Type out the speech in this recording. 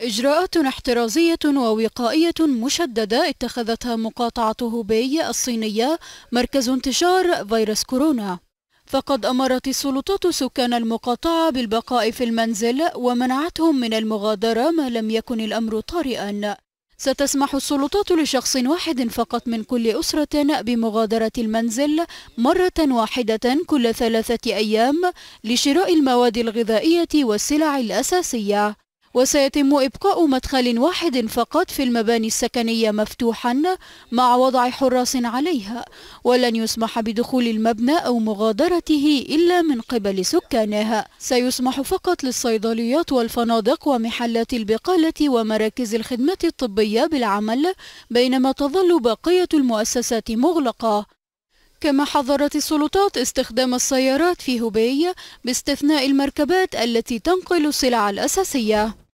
إجراءات احترازية ووقائية مشددة اتخذتها مقاطعة هوبي الصينية مركز انتشار فيروس كورونا فقد أمرت السلطات سكان المقاطعة بالبقاء في المنزل ومنعتهم من المغادرة ما لم يكن الأمر طارئا ستسمح السلطات لشخص واحد فقط من كل أسرة بمغادرة المنزل مرة واحدة كل ثلاثة أيام لشراء المواد الغذائية والسلع الأساسية وسيتم إبقاء مدخل واحد فقط في المباني السكنية مفتوحا مع وضع حراس عليها ولن يسمح بدخول المبنى أو مغادرته إلا من قبل سكانها سيسمح فقط للصيدليات والفنادق ومحلات البقالة ومراكز الخدمات الطبية بالعمل بينما تظل بقية المؤسسات مغلقة كما حظرت السلطات استخدام السيارات في هوبي باستثناء المركبات التي تنقل السلع الأساسية